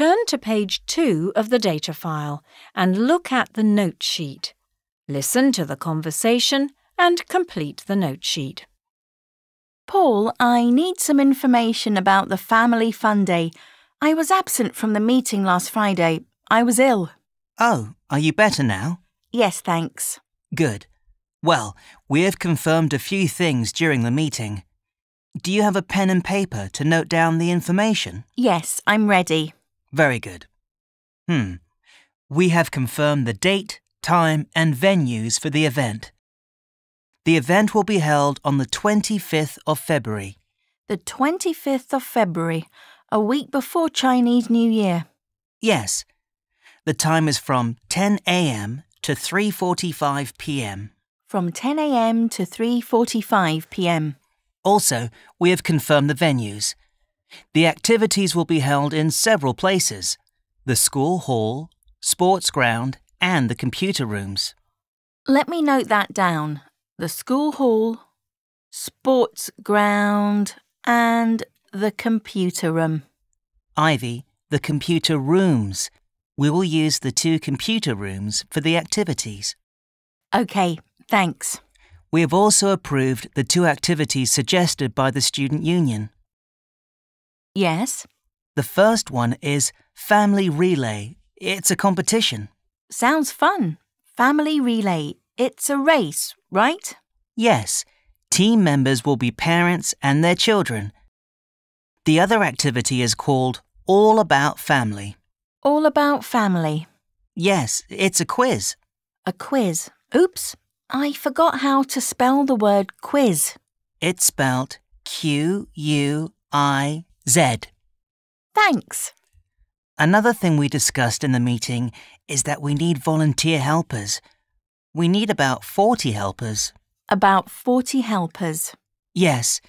Turn to page 2 of the data file and look at the note sheet. Listen to the conversation and complete the note sheet. Paul, I need some information about the Family Fun Day. I was absent from the meeting last Friday. I was ill. Oh, are you better now? Yes, thanks. Good. Well, we have confirmed a few things during the meeting. Do you have a pen and paper to note down the information? Yes, I'm ready. Very good. Hmm. We have confirmed the date, time, and venues for the event. The event will be held on the 25th of February. The 25th of February, a week before Chinese New Year. Yes. The time is from 10 a.m. to 3:45 p.m. From 10 a.m. to 3:45 p.m. Also, we have confirmed the venues. The activities will be held in several places the school hall, sports ground, and the computer rooms. Let me note that down. The school hall, sports ground, and the computer room. Ivy, the computer rooms. We will use the two computer rooms for the activities. OK, thanks. We have also approved the two activities suggested by the Student Union. Yes. The first one is Family Relay. It's a competition. Sounds fun. Family Relay. It's a race, right? Yes. Team members will be parents and their children. The other activity is called All About Family. All About Family. Yes, it's a quiz. A quiz. Oops, I forgot how to spell the word quiz. It's spelled Q U I Z. Thanks. Another thing we discussed in the meeting is that we need volunteer helpers. We need about 40 helpers. About 40 helpers. Yes.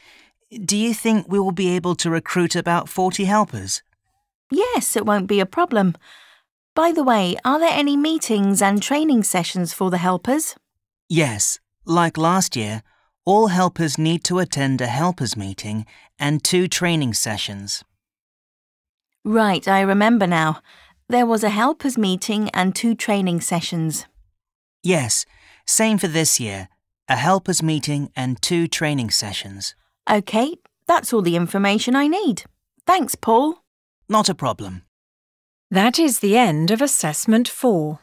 Do you think we will be able to recruit about 40 helpers? Yes, it won't be a problem. By the way, are there any meetings and training sessions for the helpers? Yes. Like last year, all helpers need to attend a helpers meeting and two training sessions. Right, I remember now. There was a helpers meeting and two training sessions. Yes, same for this year. A helpers meeting and two training sessions. OK, that's all the information I need. Thanks, Paul. Not a problem. That is the end of Assessment 4.